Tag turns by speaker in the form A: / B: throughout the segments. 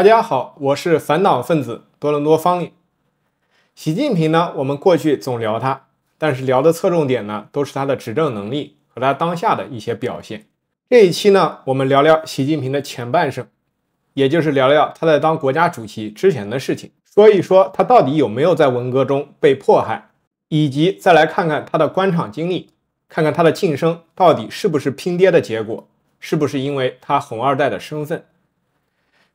A: 大家好，我是反党分子多伦多方言。习近平呢，我们过去总聊他，但是聊的侧重点呢，都是他的执政能力和他当下的一些表现。这一期呢，我们聊聊习近平的前半生，也就是聊聊他在当国家主席之前的事情，说一说他到底有没有在文革中被迫害，以及再来看看他的官场经历，看看他的晋升到底是不是拼爹的结果，是不是因为他红二代的身份。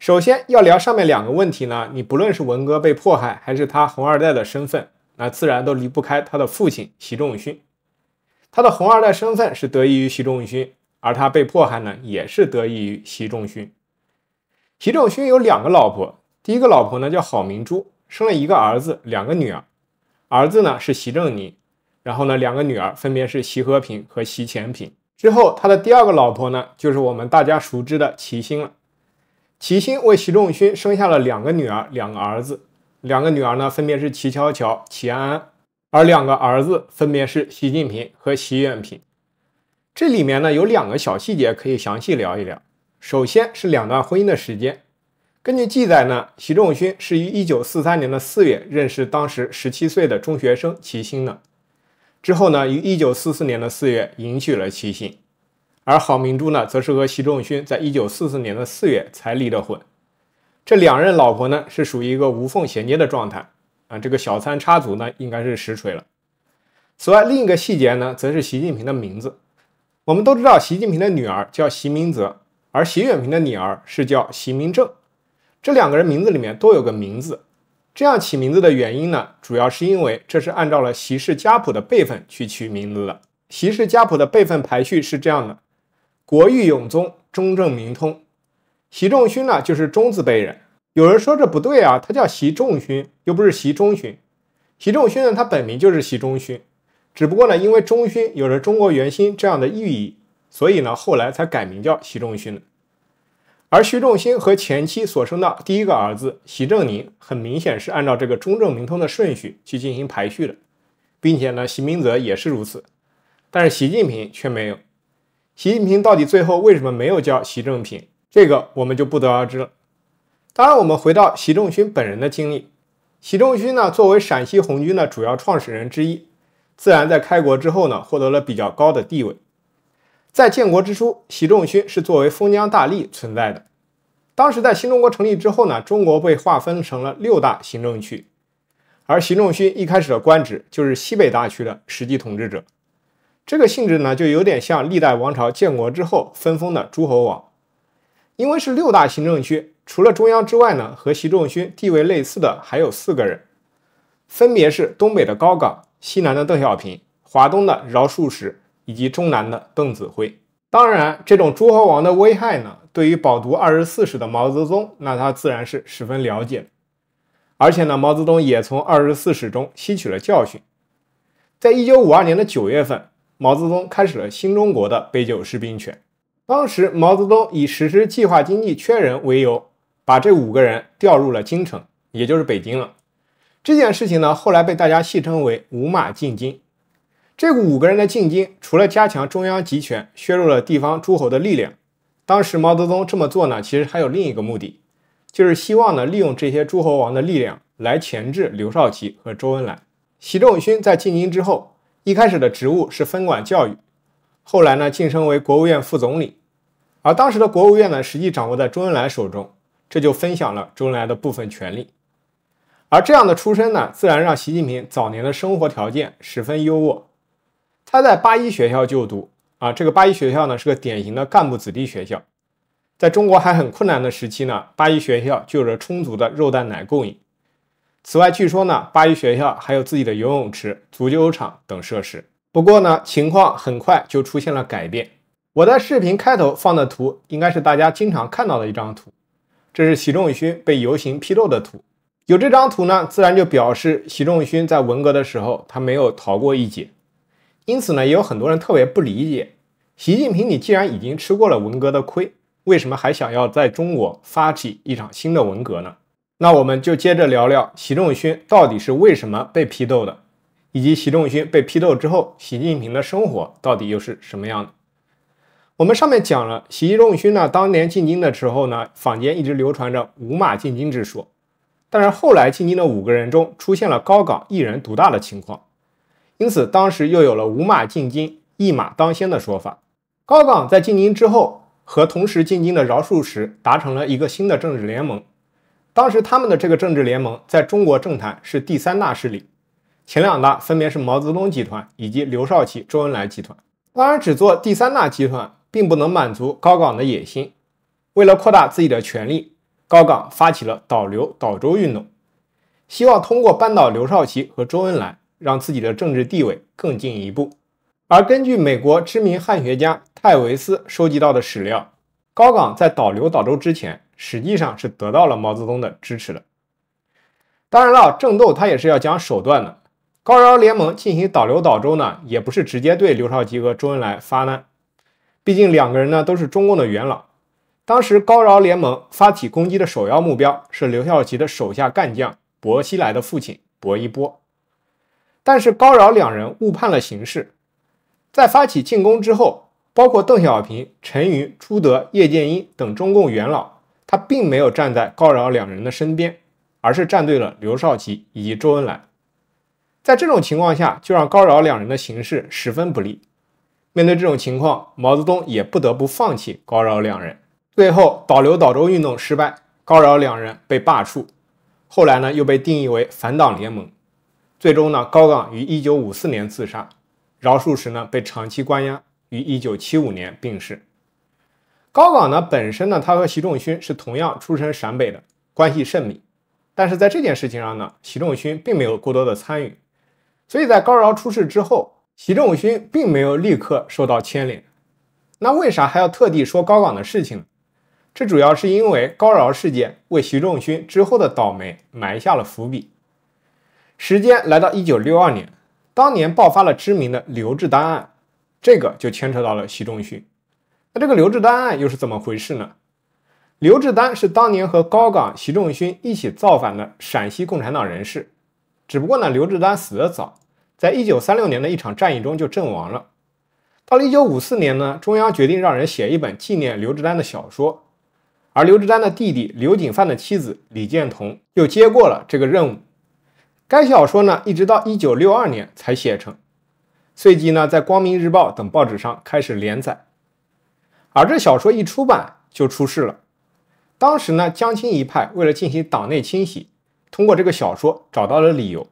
A: 首先要聊上面两个问题呢，你不论是文哥被迫害，还是他红二代的身份，那自然都离不开他的父亲习仲勋。他的红二代身份是得益于习仲勋，而他被迫害呢，也是得益于习仲勋。习仲勋有两个老婆，第一个老婆呢叫郝明珠，生了一个儿子，两个女儿。儿子呢是习正尼，然后呢两个女儿分别是习和平和习前平。之后他的第二个老婆呢就是我们大家熟知的齐心了。齐心为习仲勋生下了两个女儿、两个儿子。两个女儿呢，分别是齐巧巧、齐安安；而两个儿子分别是习近平和习远平。这里面呢，有两个小细节可以详细聊一聊。首先是两段婚姻的时间。根据记载呢，习仲勋是于1943年的4月认识当时17岁的中学生齐心的，之后呢，于1944年的4月迎娶了齐心。而郝明珠呢，则是和习仲勋在一九四四年的四月才离的婚。这两任老婆呢，是属于一个无缝衔接的状态。啊，这个小三插足呢，应该是实锤了。此外，另一个细节呢，则是习近平的名字。我们都知道，习近平的女儿叫习明泽，而习远平的女儿是叫习明正。这两个人名字里面都有个“名字。这样起名字的原因呢，主要是因为这是按照了习氏家谱的辈分去取名字的。习氏家谱的辈分排序是这样的。国誉永宗，中正明通。习仲勋呢，就是中字辈人。有人说这不对啊，他叫习仲勋，又不是习中勋。习仲勋呢，他本名就是习中勋，只不过呢，因为中勋有着中国元勋这样的寓意，所以呢，后来才改名叫习仲勋。而徐仲勋和前妻所生的第一个儿子习正宁，很明显是按照这个中正明通的顺序去进行排序的，并且呢，习明泽也是如此。但是习近平却没有。习近平到底最后为什么没有叫习正平？这个我们就不得而知了。当然，我们回到习仲勋本人的经历。习仲勋呢，作为陕西红军的主要创始人之一，自然在开国之后呢，获得了比较高的地位。在建国之初，习仲勋是作为封疆大吏存在的。当时在新中国成立之后呢，中国被划分成了六大行政区，而习仲勋一开始的官职就是西北大区的实际统治者。这个性质呢，就有点像历代王朝建国之后分封的诸侯王，因为是六大行政区，除了中央之外呢，和习仲勋地位类似的还有四个人，分别是东北的高岗、西南的邓小平、华东的饶漱石以及中南的邓子恢。当然，这种诸侯王的危害呢，对于饱读二十四史的毛泽东，那他自然是十分了解，而且呢，毛泽东也从二十四史中吸取了教训，在一九五二年的九月份。毛泽东开始了新中国的杯酒释兵权。当时，毛泽东以实施计划经济缺人为由，把这五个人调入了京城，也就是北京了。这件事情呢，后来被大家戏称为“五马进京”。这五个人的进京，除了加强中央集权，削弱了地方诸侯的力量，当时毛泽东这么做呢，其实还有另一个目的，就是希望呢，利用这些诸侯王的力量来钳制刘少奇和周恩来、习仲勋在进京之后。一开始的职务是分管教育，后来呢晋升为国务院副总理，而当时的国务院呢实际掌握在周恩来手中，这就分享了周恩来的部分权利。而这样的出身呢，自然让习近平早年的生活条件十分优渥。他在八一学校就读，啊，这个八一学校呢是个典型的干部子弟学校，在中国还很困难的时期呢，八一学校就有着充足的肉蛋奶供应。此外，据说呢，巴一学校还有自己的游泳池、足球场等设施。不过呢，情况很快就出现了改变。我在视频开头放的图，应该是大家经常看到的一张图，这是习仲勋被游行批斗的图。有这张图呢，自然就表示习仲勋在文革的时候，他没有逃过一劫。因此呢，也有很多人特别不理解：习近平，你既然已经吃过了文革的亏，为什么还想要在中国发起一场新的文革呢？那我们就接着聊聊习仲勋到底是为什么被批斗的，以及习仲勋被批斗之后，习近平的生活到底又是什么样的？我们上面讲了，习仲勋呢，当年进京的时候呢，坊间一直流传着五马进京之说，但是后来进京的五个人中出现了高岗一人独大的情况，因此当时又有了五马进京一马当先的说法。高岗在进京之后，和同时进京的饶漱石达成了一个新的政治联盟。当时他们的这个政治联盟在中国政坛是第三大势力，前两大分别是毛泽东集团以及刘少奇、周恩来集团。当然，只做第三大集团并不能满足高岗的野心。为了扩大自己的权力，高岗发起了倒刘、倒周运动，希望通过扳倒刘少奇和周恩来，让自己的政治地位更进一步。而根据美国知名汉学家泰维斯收集到的史料，高岗在倒刘、倒周之前。实际上是得到了毛泽东的支持的。当然了，正斗他也是要讲手段的。高饶联盟进行导流导舟呢，也不是直接对刘少奇和周恩来发难，毕竟两个人呢都是中共的元老。当时高饶联盟发起攻击的首要目标是刘少奇的手下干将薄熙来的父亲薄一波。但是高饶两人误判了形势，在发起进攻之后，包括邓小平、陈云、朱德、叶剑英等中共元老。他并没有站在高饶两人的身边，而是站对了刘少奇以及周恩来。在这种情况下，就让高饶两人的形势十分不利。面对这种情况，毛泽东也不得不放弃高饶两人。最后，倒流倒周运动失败，高饶两人被罢黜。后来呢，又被定义为反党联盟。最终呢，高岗于1954年自杀，饶漱石呢被长期关押，于1975年病逝。高岗呢，本身呢，他和习仲勋是同样出身陕北的，关系甚密。但是在这件事情上呢，习仲勋并没有过多的参与，所以在高饶出事之后，习仲勋并没有立刻受到牵连。那为啥还要特地说高岗的事情呢？这主要是因为高饶事件为习仲勋之后的倒霉埋下了伏笔。时间来到一九六二年，当年爆发了知名的刘志丹案，这个就牵扯到了习仲勋。那这个刘志丹案又是怎么回事呢？刘志丹是当年和高岗、习仲勋一起造反的陕西共产党人士，只不过呢，刘志丹死的早，在一九三六年的一场战役中就阵亡了。到了一九五四年呢，中央决定让人写一本纪念刘志丹的小说，而刘志丹的弟弟刘景范的妻子李建同又接过了这个任务。该小说呢，一直到一九六二年才写成，随即呢，在光明日报等报纸上开始连载。而这小说一出版就出事了。当时呢，江青一派为了进行党内清洗，通过这个小说找到了理由。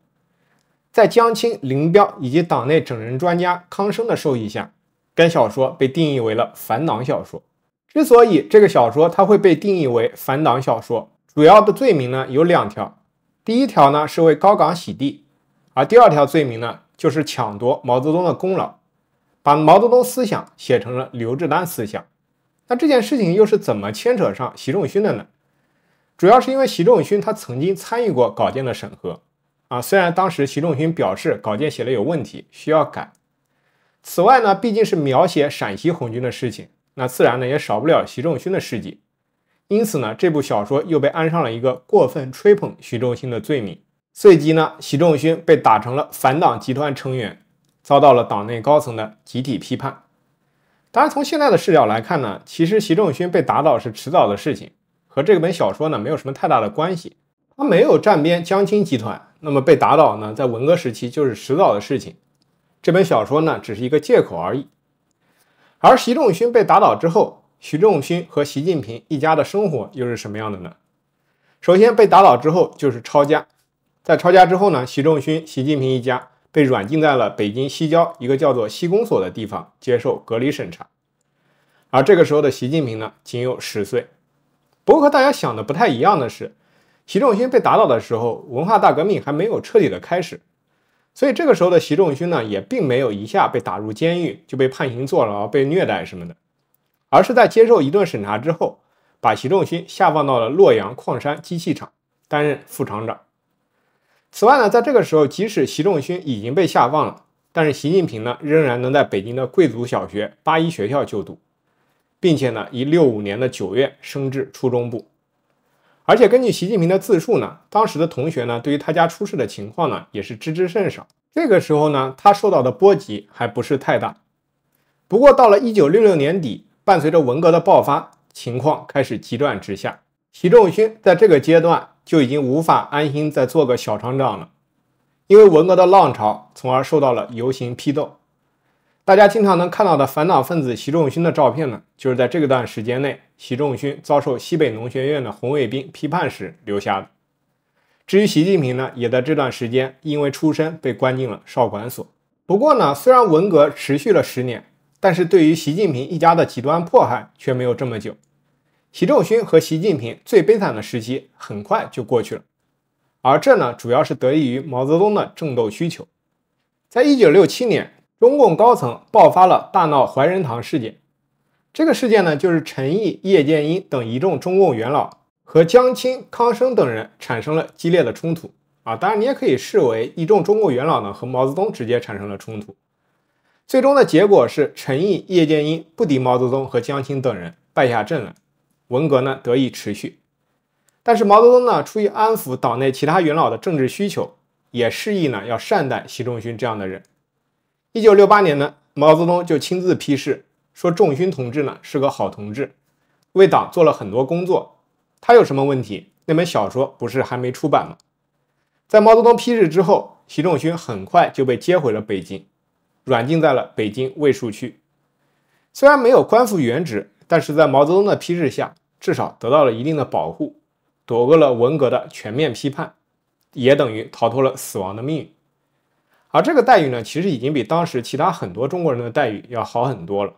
A: 在江青、林彪以及党内整人专家康生的授意下，该小说被定义为了反党小说。之所以这个小说它会被定义为反党小说，主要的罪名呢有两条。第一条呢是为高岗洗地，而第二条罪名呢就是抢夺毛泽东的功劳。把毛泽东思想写成了刘志丹思想，那这件事情又是怎么牵扯上习仲勋的呢？主要是因为习仲勋他曾经参与过稿件的审核啊，虽然当时习仲勋表示稿件写的有问题需要改。此外呢，毕竟是描写陕西红军的事情，那自然呢也少不了习仲勋的事迹，因此呢，这部小说又被安上了一个过分吹捧习仲勋的罪名，随即呢，习仲勋被打成了反党集团成员。遭到了党内高层的集体批判。当然，从现在的视角来看呢，其实习仲勋被打倒是迟早的事情，和这本小说呢没有什么太大的关系。他没有站边江青集团，那么被打倒呢，在文革时期就是迟早的事情。这本小说呢只是一个借口而已。而习仲勋被打倒之后，习仲勋和习近平一家的生活又是什么样的呢？首先被打倒之后就是抄家，在抄家之后呢，习仲勋、习近平一家。被软禁在了北京西郊一个叫做西公所的地方接受隔离审查，而这个时候的习近平呢仅有十岁。不过和大家想的不太一样的是，习仲勋被打倒的时候，文化大革命还没有彻底的开始，所以这个时候的习仲勋呢也并没有一下被打入监狱就被判刑坐牢被虐待什么的，而是在接受一顿审查之后，把习仲勋下放到了洛阳矿山机器厂担任副厂长。此外呢，在这个时候，即使习仲勋已经被下放了，但是习近平呢，仍然能在北京的贵族小学八一学校就读，并且呢，以六五年的九月升至初中部。而且根据习近平的自述呢，当时的同学呢，对于他家出事的情况呢，也是知之甚少。这个时候呢，他受到的波及还不是太大。不过到了一九六六年底，伴随着文革的爆发，情况开始急转直下。习仲勋在这个阶段。就已经无法安心再做个小厂长了，因为文革的浪潮，从而受到了游行批斗。大家经常能看到的反党分子习仲勋的照片呢，就是在这个段时间内，习仲勋遭受西北农学院的红卫兵批判时留下的。至于习近平呢，也在这段时间因为出身被关进了少管所。不过呢，虽然文革持续了十年，但是对于习近平一家的极端迫害却没有这么久。习仲勋和习近平最悲惨的时期很快就过去了，而这呢，主要是得益于毛泽东的政斗需求。在1967年，中共高层爆发了大闹怀仁堂事件。这个事件呢，就是陈毅、叶剑英等一众中共元老和江青、康生等人产生了激烈的冲突啊。当然，你也可以视为一众中共元老呢和毛泽东直接产生了冲突。最终的结果是，陈毅、叶剑英不敌毛泽东和江青等人，败下阵来。文革呢得以持续，但是毛泽东呢出于安抚党内其他元老的政治需求，也示意呢要善待习仲勋这样的人。一九六八年呢，毛泽东就亲自批示说：“仲勋同志呢是个好同志，为党做了很多工作，他有什么问题？那本小说不是还没出版吗？”在毛泽东批示之后，习仲勋很快就被接回了北京，软禁在了北京卫戍区。虽然没有官复原职，但是在毛泽东的批示下。至少得到了一定的保护，躲过了文革的全面批判，也等于逃脱了死亡的命运。而这个待遇呢，其实已经比当时其他很多中国人的待遇要好很多了。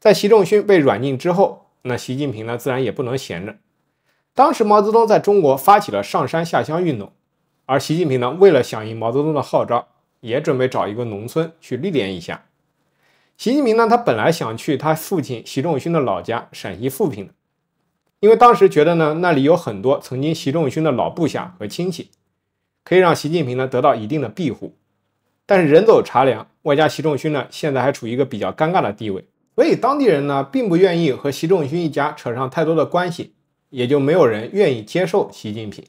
A: 在习仲勋被软禁之后，那习近平呢自然也不能闲着。当时毛泽东在中国发起了上山下乡运动，而习近平呢为了响应毛泽东的号召，也准备找一个农村去历练一下。习近平呢他本来想去他父亲习仲勋的老家陕西富平。因为当时觉得呢，那里有很多曾经习仲勋的老部下和亲戚，可以让习近平呢得到一定的庇护。但是人走茶凉，外加习仲勋呢现在还处于一个比较尴尬的地位，所以当地人呢并不愿意和习仲勋一家扯上太多的关系，也就没有人愿意接受习近平。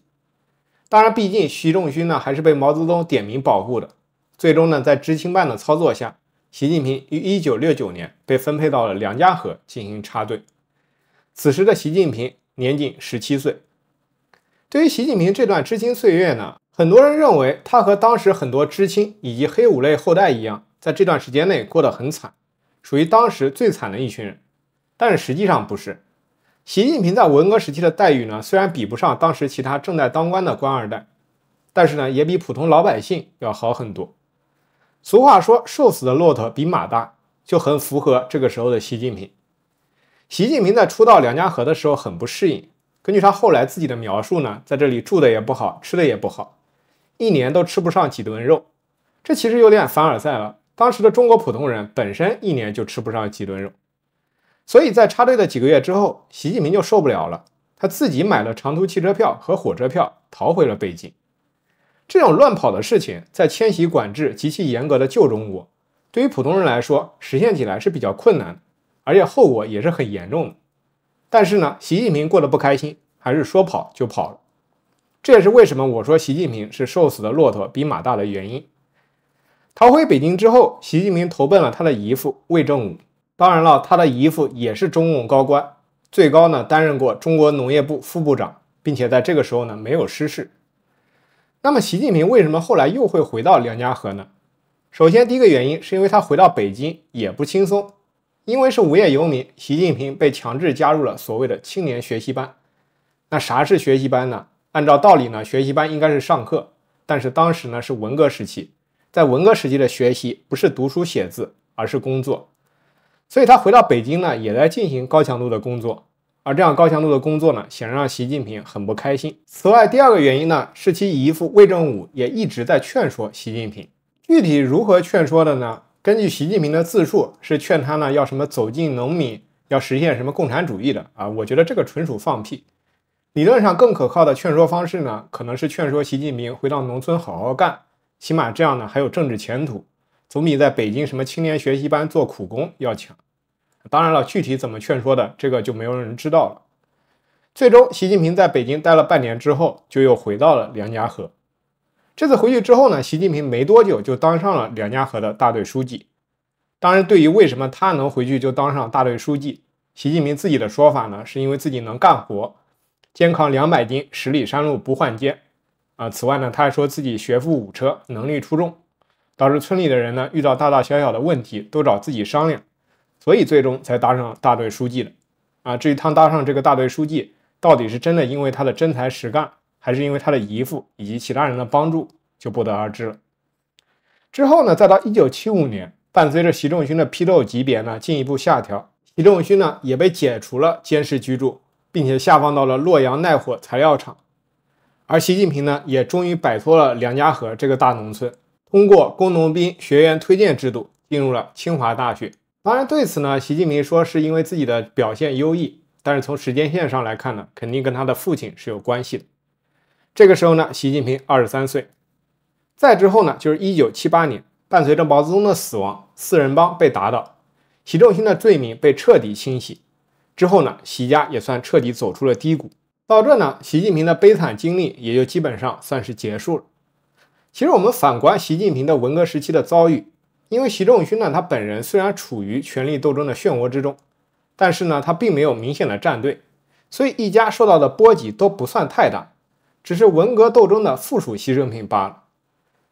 A: 当然，毕竟习仲勋呢还是被毛泽东点名保护的。最终呢，在知青办的操作下，习近平于1969年被分配到了梁家河进行插队。此时的习近平年仅十七岁。对于习近平这段知青岁月呢，很多人认为他和当时很多知青以及黑五类后代一样，在这段时间内过得很惨，属于当时最惨的一群人。但是实际上不是。习近平在文革时期的待遇呢，虽然比不上当时其他正在当官的官二代，但是呢，也比普通老百姓要好很多。俗话说“瘦死的骆驼比马大”，就很符合这个时候的习近平。习近平在初到梁家河的时候很不适应，根据他后来自己的描述呢，在这里住的也不好，吃的也不好，一年都吃不上几顿肉，这其实有点凡尔赛了。当时的中国普通人本身一年就吃不上几顿肉，所以在插队的几个月之后，习近平就受不了了，他自己买了长途汽车票和火车票，逃回了北京。这种乱跑的事情，在迁徙管制极其严格的旧中国，对于普通人来说，实现起来是比较困难。而且后果也是很严重的，但是呢，习近平过得不开心，还是说跑就跑了。这也是为什么我说习近平是瘦死的骆驼比马大的原因。逃回北京之后，习近平投奔了他的姨父魏正武。当然了，他的姨父也是中共高官，最高呢担任过中国农业部副部长，并且在这个时候呢没有失势。那么，习近平为什么后来又会回到梁家河呢？首先，第一个原因是因为他回到北京也不轻松。因为是无业游民，习近平被强制加入了所谓的青年学习班。那啥是学习班呢？按照道理呢，学习班应该是上课，但是当时呢是文革时期，在文革时期的学习不是读书写字，而是工作。所以他回到北京呢，也在进行高强度的工作。而这样高强度的工作呢，显然让习近平很不开心。此外，第二个原因呢，是其姨父魏正武也一直在劝说习近平。具体如何劝说的呢？根据习近平的自述，是劝他呢要什么走进农民，要实现什么共产主义的啊？我觉得这个纯属放屁。理论上更可靠的劝说方式呢，可能是劝说习近平回到农村好好干，起码这样呢还有政治前途，总比在北京什么青年学习班做苦工要强。当然了，具体怎么劝说的，这个就没有人知道了。最终，习近平在北京待了半年之后，就又回到了梁家河。这次回去之后呢，习近平没多久就当上了梁家河的大队书记。当然，对于为什么他能回去就当上大队书记，习近平自己的说法呢，是因为自己能干活，肩扛两百斤，十里山路不换肩。啊，此外呢，他还说自己学富五车，能力出众，导致村里的人呢遇到大大小小的问题都找自己商量，所以最终才当上大队书记的。啊，至于他当上这个大队书记到底是真的因为他的真才实干。还是因为他的姨父以及其他人的帮助，就不得而知了。之后呢，再到一九七五年，伴随着习仲勋的批斗级别呢进一步下调，习仲勋呢也被解除了监视居住，并且下放到了洛阳耐火材料厂。而习近平呢，也终于摆脱了梁家河这个大农村，通过工农兵学员推荐制度进入了清华大学。当然，对此呢，习近平说是因为自己的表现优异，但是从时间线上来看呢，肯定跟他的父亲是有关系的。这个时候呢，习近平二十三岁。再之后呢，就是一九七八年，伴随着毛泽东的死亡，四人帮被打倒，习仲勋的罪名被彻底清洗。之后呢，习家也算彻底走出了低谷。到这呢，习近平的悲惨经历也就基本上算是结束了。其实我们反观习近平的文革时期的遭遇，因为习仲勋呢，他本人虽然处于权力斗争的漩涡之中，但是呢，他并没有明显的站队，所以一家受到的波及都不算太大。只是文革斗争的附属牺牲品罢了，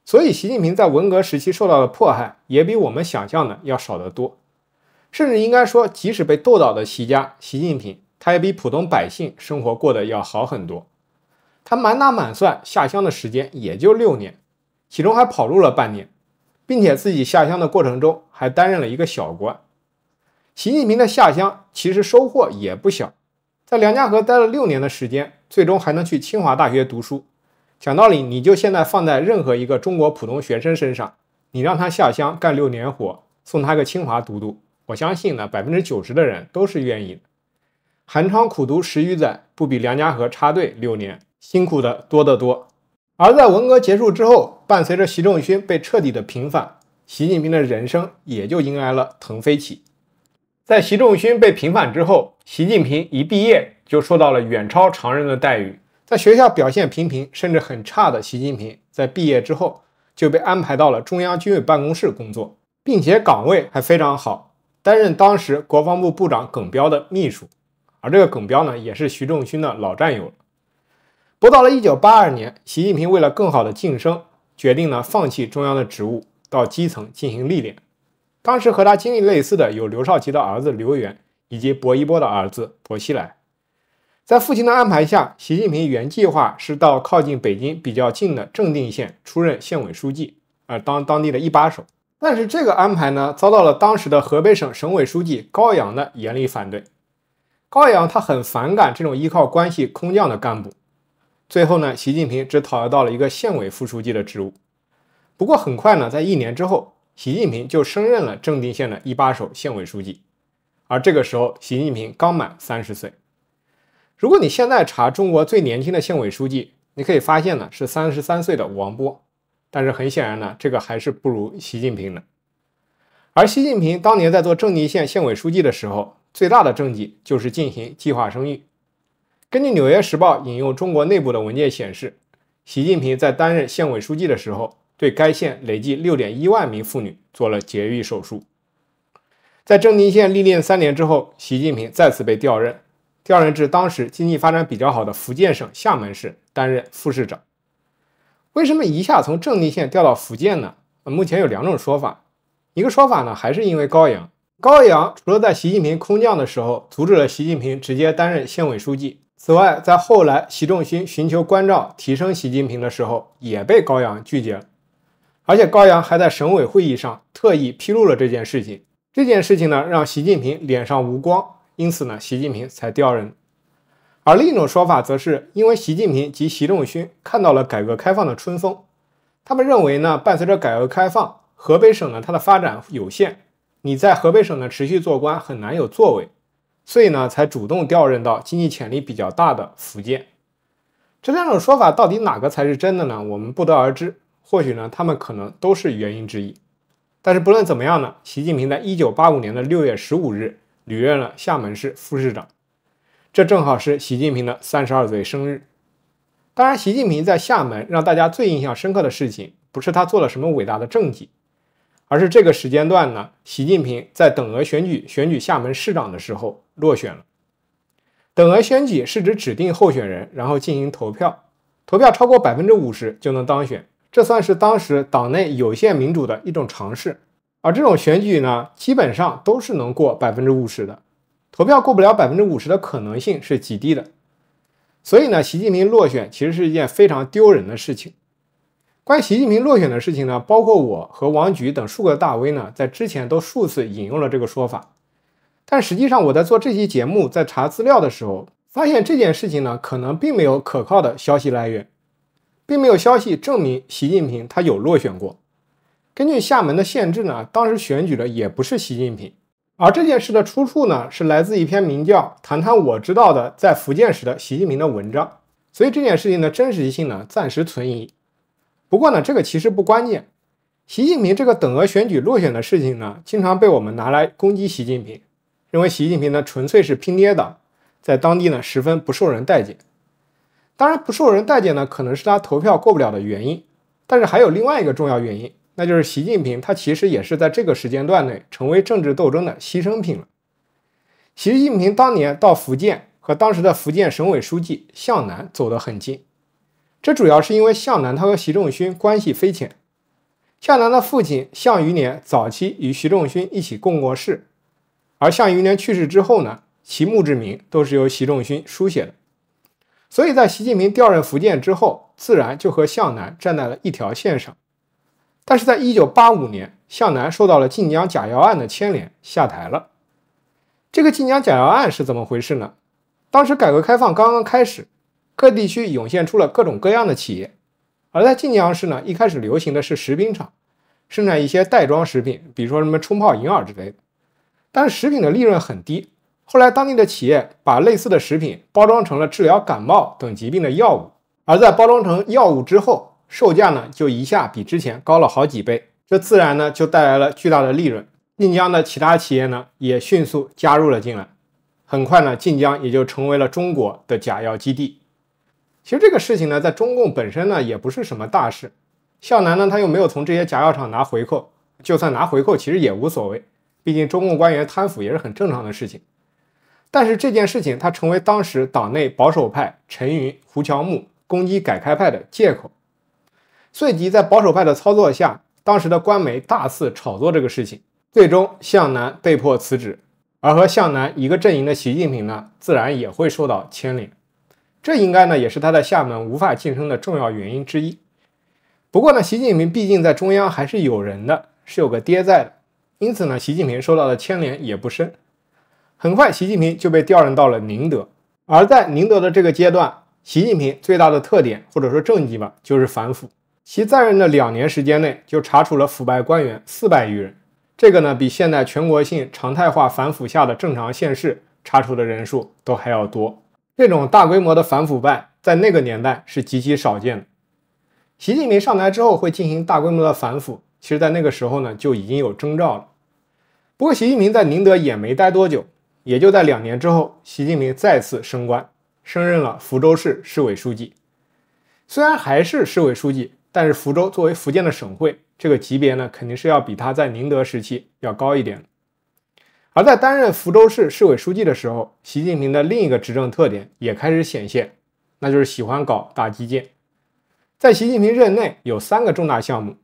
A: 所以习近平在文革时期受到的迫害也比我们想象的要少得多，甚至应该说，即使被斗倒的习家，习近平他也比普通百姓生活过得要好很多。他满打满算下乡的时间也就六年，其中还跑路了半年，并且自己下乡的过程中还担任了一个小官。习近平的下乡其实收获也不小，在梁家河待了六年的时间。最终还能去清华大学读书。讲道理，你就现在放在任何一个中国普通学生身上，你让他下乡干六年活，送他个清华读读，我相信呢，百分之九十的人都是愿意的。寒窗苦读十余载，不比梁家河插队六年辛苦的多得多。而在文革结束之后，伴随着习仲勋被彻底的平反，习近平的人生也就迎来了腾飞期。在习仲勋被平反之后，习近平一毕业。就受到了远超常人的待遇。在学校表现平平，甚至很差的习近平，在毕业之后就被安排到了中央军委办公室工作，并且岗位还非常好，担任当时国防部部长耿彪的秘书。而这个耿彪呢，也是徐仲勋的老战友。不到了1982年，习近平为了更好的晋升，决定呢放弃中央的职务，到基层进行历练。当时和他经历类似的有刘少奇的儿子刘源，以及薄一波的儿子薄熙来。在父亲的安排下，习近平原计划是到靠近北京比较近的正定县出任县委书记，呃，当当地的一把手。但是这个安排呢，遭到了当时的河北省省委书记高阳的严厉反对。高阳他很反感这种依靠关系空降的干部。最后呢，习近平只讨要到了一个县委副书记的职务。不过很快呢，在一年之后，习近平就升任了正定县的一把手县委书记。而这个时候，习近平刚满三十岁。如果你现在查中国最年轻的县委书记，你可以发现呢是三十三岁的王波，但是很显然呢，这个还是不如习近平的。而习近平当年在做正宁县县委书记的时候，最大的政绩就是进行计划生育。根据《纽约时报》引用中国内部的文件显示，习近平在担任县委书记的时候，对该县累计六点一万名妇女做了节育手术。在正宁县历练三年之后，习近平再次被调任。调任至当时经济发展比较好的福建省厦门市担任副市长。为什么一下从正定县调到福建呢？目前有两种说法。一个说法呢，还是因为高阳。高阳除了在习近平空降的时候阻止了习近平直接担任县委书记，此外，在后来习仲勋寻求关照提升习近平的时候，也被高阳拒绝了。而且高阳还在省委会议上特意披露了这件事情。这件事情呢，让习近平脸上无光。因此呢，习近平才调任。而另一种说法，则是因为习近平及习仲勋看到了改革开放的春风，他们认为呢，伴随着改革开放，河北省呢，它的发展有限，你在河北省呢持续做官很难有作为，所以呢，才主动调任到经济潜力比较大的福建。这两种说法到底哪个才是真的呢？我们不得而知。或许呢，他们可能都是原因之一。但是不论怎么样呢，习近平在一九八五年的六月十五日。履任了厦门市副市长，这正好是习近平的三十二岁生日。当然，习近平在厦门让大家最印象深刻的事情，不是他做了什么伟大的政绩，而是这个时间段呢，习近平在等额选举选举厦门市长的时候落选了。等额选举是指指定候选人，然后进行投票，投票超过百分之五十就能当选，这算是当时党内有限民主的一种尝试。而这种选举呢，基本上都是能过百分之五十的，投票过不了百分之五十的可能性是极低的。所以呢，习近平落选其实是一件非常丢人的事情。关于习近平落选的事情呢，包括我和王菊等数个大 V 呢，在之前都数次引用了这个说法。但实际上，我在做这期节目在查资料的时候，发现这件事情呢，可能并没有可靠的消息来源，并没有消息证明习近平他有落选过。根据厦门的县制呢，当时选举的也不是习近平，而这件事的出处呢是来自一篇名叫《谈谈我知道的在福建时的习近平》的文章，所以这件事情的真实性呢暂时存疑。不过呢，这个其实不关键。习近平这个等额选举落选的事情呢，经常被我们拿来攻击习近平，认为习近平呢纯粹是拼爹党，在当地呢十分不受人待见。当然，不受人待见呢可能是他投票过不了的原因，但是还有另外一个重要原因。那就是习近平，他其实也是在这个时间段内成为政治斗争的牺牲品了。习近平当年到福建和当时的福建省委书记向南走得很近，这主要是因为向南他和习仲勋关系匪浅。向南的父亲向余年早期与习仲勋一起共过事，而向余年去世之后呢，其墓志铭都是由习仲勋书写的，所以在习近平调任福建之后，自然就和向南站在了一条线上。但是在一九八五年，向南受到了晋江假药案的牵连，下台了。这个晋江假药案是怎么回事呢？当时改革开放刚刚开始，各地区涌现出了各种各样的企业，而在晋江市呢，一开始流行的是食品厂，生产一些袋装食品，比如说什么冲泡银耳之类的。但是食品的利润很低，后来当地的企业把类似的食品包装成了治疗感冒等疾病的药物，而在包装成药物之后。售价呢就一下比之前高了好几倍，这自然呢就带来了巨大的利润。晋江的其他企业呢也迅速加入了进来，很快呢晋江也就成为了中国的假药基地。其实这个事情呢在中共本身呢也不是什么大事，向南呢他又没有从这些假药厂拿回扣，就算拿回扣其实也无所谓，毕竟中共官员贪腐也是很正常的事情。但是这件事情他成为当时党内保守派陈云、胡乔木攻击改开派的借口。随即在保守派的操作下，当时的官媒大肆炒作这个事情，最终向南被迫辞职，而和向南一个阵营的习近平呢，自然也会受到牵连，这应该呢也是他在厦门无法晋升的重要原因之一。不过呢，习近平毕竟在中央还是有人的，是有个爹在的，因此呢，习近平受到的牵连也不深。很快，习近平就被调任到了宁德，而在宁德的这个阶段，习近平最大的特点或者说政绩吧，就是反腐。其在任的两年时间内，就查处了腐败官员四百余人，这个呢，比现在全国性常态化反腐下的正常县市查处的人数都还要多。这种大规模的反腐败，在那个年代是极其少见的。习近平上台之后会进行大规模的反腐，其实在那个时候呢，就已经有征兆了。不过，习近平在宁德也没待多久，也就在两年之后，习近平再次升官，升任了福州市市委书记，虽然还是市委书记。但是福州作为福建的省会，这个级别呢，肯定是要比他在宁德时期要高一点。而在担任福州市市委书记的时候，习近平的另一个执政特点也开始显现，那就是喜欢搞大基建。在习近平任内，有三个重大项目：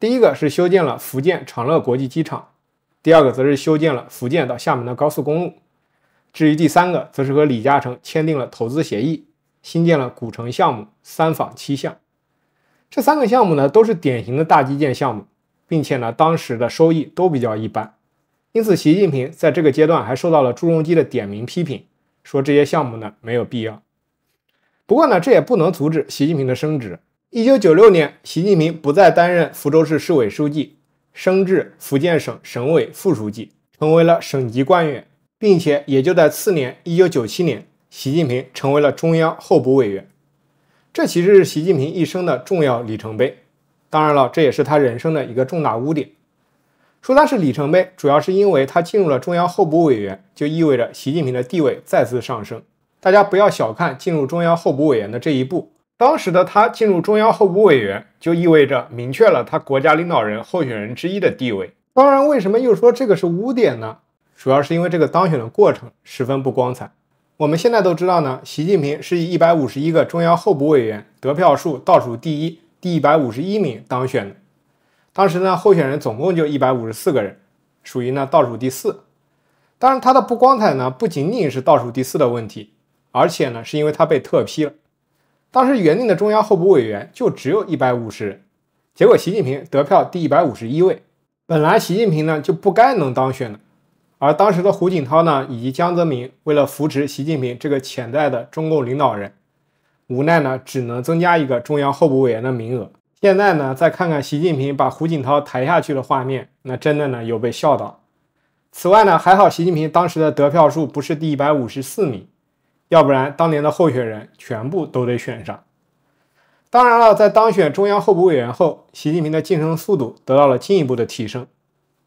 A: 第一个是修建了福建长乐国际机场；第二个则是修建了福建到厦门的高速公路；至于第三个，则是和李嘉诚签订了投资协议，新建了古城项目三坊七巷。这三个项目呢，都是典型的大基建项目，并且呢，当时的收益都比较一般。因此，习近平在这个阶段还受到了朱镕基的点名批评，说这些项目呢没有必要。不过呢，这也不能阻止习近平的升职。一九九六年，习近平不再担任福州市市委书记，升至福建省省委副书记，成为了省级官员，并且也就在次年，一九九七年，习近平成为了中央候补委员。这其实是习近平一生的重要里程碑，当然了，这也是他人生的一个重大污点。说他是里程碑，主要是因为他进入了中央候补委员，就意味着习近平的地位再次上升。大家不要小看进入中央候补委员的这一步，当时的他进入中央候补委员，就意味着明确了他国家领导人候选人之一的地位。当然，为什么又说这个是污点呢？主要是因为这个当选的过程十分不光彩。我们现在都知道呢，习近平是以一百五十一个中央候补委员得票数倒数第一，第一百五十一名当选的。当时呢，候选人总共就一百五十四个人，属于呢倒数第四。当然，他的不光彩呢不仅仅是倒数第四的问题，而且呢是因为他被特批了。当时原定的中央候补委员就只有一百五十人，结果习近平得票第一百五十一位，本来习近平呢就不该能当选的。而当时的胡锦涛呢，以及江泽民，为了扶持习近平这个潜在的中共领导人，无奈呢，只能增加一个中央候补委员的名额。现在呢，再看看习近平把胡锦涛抬下去的画面，那真的呢，有被笑到。此外呢，还好习近平当时的得票数不是第一百五十四名，要不然当年的候选人全部都得选上。当然了，在当选中央候补委员后，习近平的晋升速度得到了进一步的提升。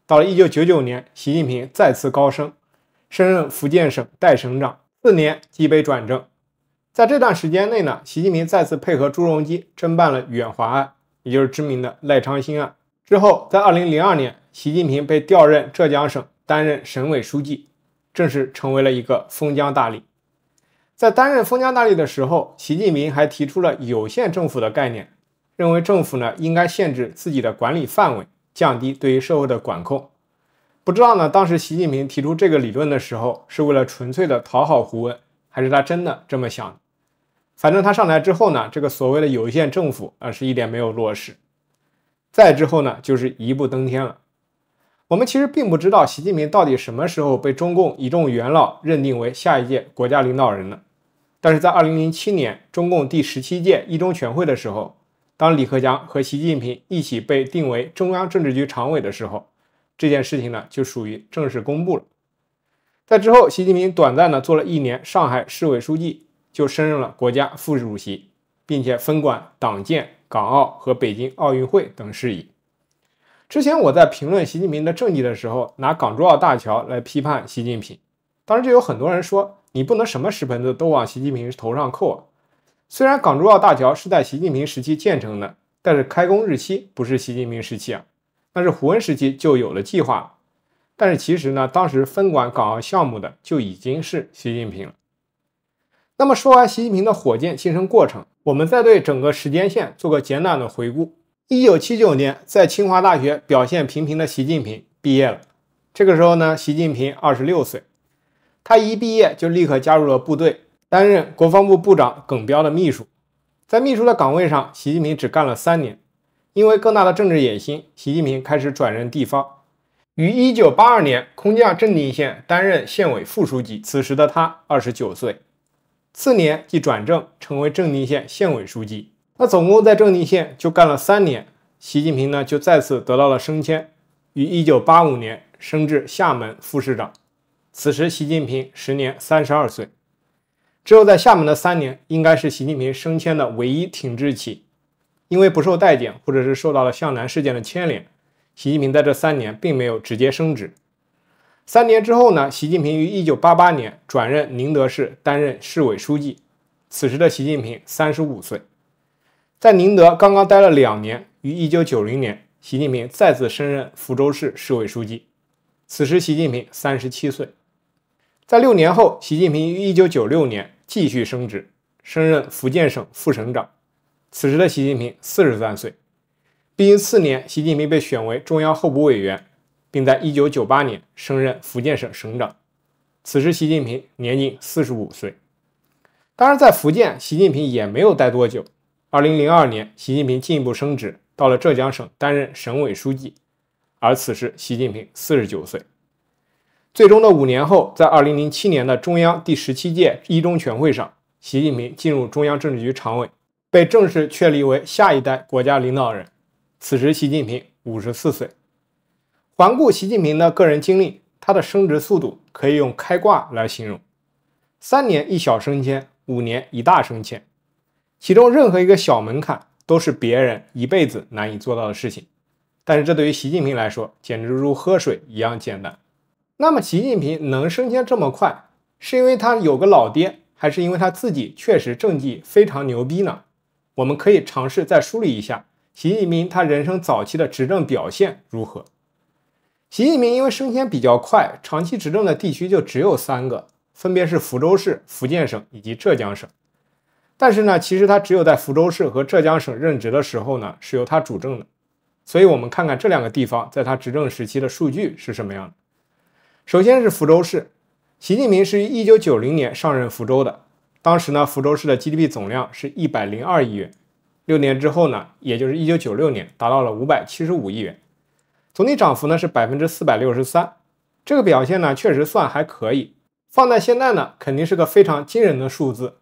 A: 到了一九九九年，习近平再次高升，升任福建省代省长，四年即被转正。在这段时间内呢，习近平再次配合朱镕基侦办了远华案，也就是知名的赖昌星案。之后，在二零零二年，习近平被调任浙江省担任省委书记，正式成为了一个封疆大吏。在担任封疆大吏的时候，习近平还提出了有限政府的概念，认为政府呢应该限制自己的管理范围。降低对于社会的管控，不知道呢。当时习近平提出这个理论的时候，是为了纯粹的讨好胡温，还是他真的这么想？反正他上来之后呢，这个所谓的有限政府啊，是一点没有落实。再之后呢，就是一步登天了。我们其实并不知道习近平到底什么时候被中共一众元老认定为下一届国家领导人了。但是在二零零七年中共第十七届一中全会的时候。当李克强和习近平一起被定为中央政治局常委的时候，这件事情呢就属于正式公布了。在之后，习近平短暂的做了一年上海市委书记，就升任了国家副主席，并且分管党建、港澳和北京奥运会等事宜。之前我在评论习近平的政绩的时候，拿港珠澳大桥来批判习近平，当时就有很多人说，你不能什么石盆子都往习近平头上扣啊。虽然港珠澳大桥是在习近平时期建成的，但是开工日期不是习近平时期啊，那是胡温时期就有了计划但是其实呢，当时分管港澳项目的就已经是习近平了。那么说完习近平的火箭晋升过程，我们再对整个时间线做个简短的回顾。一九七九年，在清华大学表现平平的习近平毕业了，这个时候呢，习近平二十六岁，他一毕业就立刻加入了部队。担任国防部部长耿彪的秘书，在秘书的岗位上，习近平只干了三年。因为更大的政治野心，习近平开始转任地方。于1982年，空降镇定县担任县委副书记，此时的他29岁。次年即转正，成为镇定县县委书记。他总共在镇定县就干了三年。习近平呢，就再次得到了升迁，于1985年升至厦门副市长。此时，习近平时年32岁。之后在厦门的三年应该是习近平升迁的唯一停滞期，因为不受待见或者是受到了向南事件的牵连，习近平在这三年并没有直接升职。三年之后呢，习近平于1988年转任宁德市担任市委书记，此时的习近平35岁，在宁德刚刚待了两年。于1990年，习近平再次升任福州市市委书记，此时习近平37岁。在六年后，习近平于1996年继续升职，升任福建省副省长。此时的习近平43岁。并于次年，习近平被选为中央候补委员，并在1998年升任福建省省长。此时，习近平年仅45岁。当然，在福建，习近平也没有待多久。2002年，习近平进一步升职，到了浙江省担任省委书记。而此时，习近平49岁。最终的五年后，在二零零七年的中央第十七届一中全会上，习近平进入中央政治局常委，被正式确立为下一代国家领导人。此时，习近平五十四岁。环顾习近平的个人经历，他的升职速度可以用“开挂”来形容：三年一小升迁，五年一大升迁。其中任何一个小门槛，都是别人一辈子难以做到的事情。但是，这对于习近平来说，简直如喝水一样简单。那么习近平能升迁这么快，是因为他有个老爹，还是因为他自己确实政绩非常牛逼呢？我们可以尝试再梳理一下习近平他人生早期的执政表现如何。习近平因为升迁比较快，长期执政的地区就只有三个，分别是福州市、福建省以及浙江省。但是呢，其实他只有在福州市和浙江省任职的时候呢，是由他主政的。所以我们看看这两个地方在他执政时期的数据是什么样的。首先是福州市，习近平是于一九九零年上任福州的。当时呢，福州市的 GDP 总量是一百零二亿元。六年之后呢，也就是一九九六年，达到了五百七十五亿元，总体涨幅呢是百分之四百六十三。这个表现呢，确实算还可以。放在现在呢，肯定是个非常惊人的数字。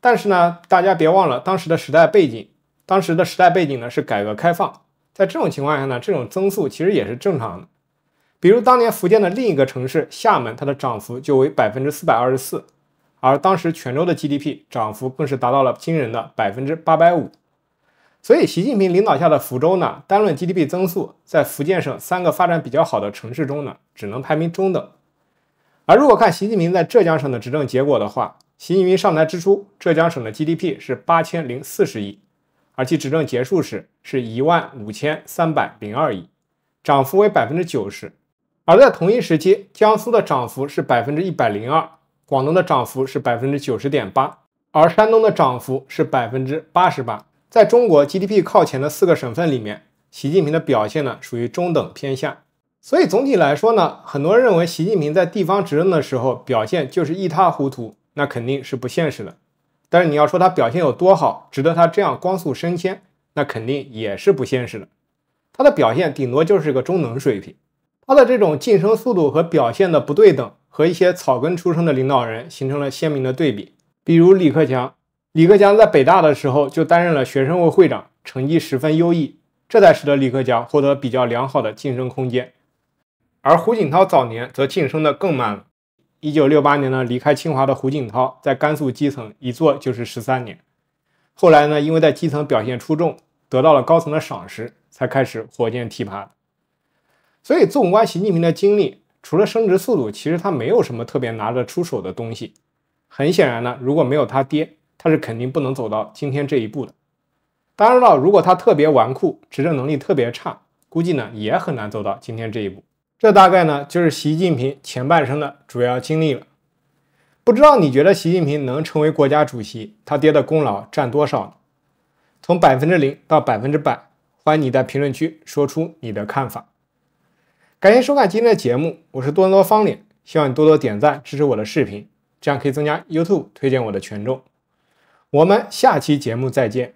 A: 但是呢，大家别忘了当时的时代背景，当时的时代背景呢是改革开放。在这种情况下呢，这种增速其实也是正常的。比如当年福建的另一个城市厦门，它的涨幅就为百分之四百二十四，而当时泉州的 GDP 涨幅更是达到了惊人的百分之八百五。所以，习近平领导下的福州呢，单论 GDP 增速，在福建省三个发展比较好的城市中呢，只能排名中等。而如果看习近平在浙江省的执政结果的话，习近平上台之初，浙江省的 GDP 是八千零四十亿，而其执政结束时是一万五千三百零二亿，涨幅为百分之九十。而在同一时期，江苏的涨幅是百分之一百零二，广东的涨幅是百分之九十点八，而山东的涨幅是百分之八十八。在中国 GDP 靠前的四个省份里面，习近平的表现呢属于中等偏下。所以总体来说呢，很多人认为习近平在地方执政的时候表现就是一塌糊涂，那肯定是不现实的。但是你要说他表现有多好，值得他这样光速升迁，那肯定也是不现实的。他的表现顶多就是个中等水平。他的这种晋升速度和表现的不对等，和一些草根出身的领导人形成了鲜明的对比。比如李克强，李克强在北大的时候就担任了学生会会长，成绩十分优异，这才使得李克强获得比较良好的晋升空间。而胡锦涛早年则晋升的更慢了。一九六八年呢，离开清华的胡锦涛在甘肃基层一做就是十三年，后来呢，因为在基层表现出众，得到了高层的赏识，才开始火箭提拔。所以纵观习近平的经历，除了升职速度，其实他没有什么特别拿得出手的东西。很显然呢，如果没有他爹，他是肯定不能走到今天这一步的。当然了，如果他特别纨绔，执政能力特别差，估计呢也很难走到今天这一步。这大概呢就是习近平前半生的主要经历了。不知道你觉得习近平能成为国家主席，他爹的功劳占多少？从百分之零到百分之百，欢迎你在评论区说出你的看法。感谢收看今天的节目，我是多多方脸，希望你多多点赞支持我的视频，这样可以增加 YouTube 推荐我的权重。我们下期节目再见。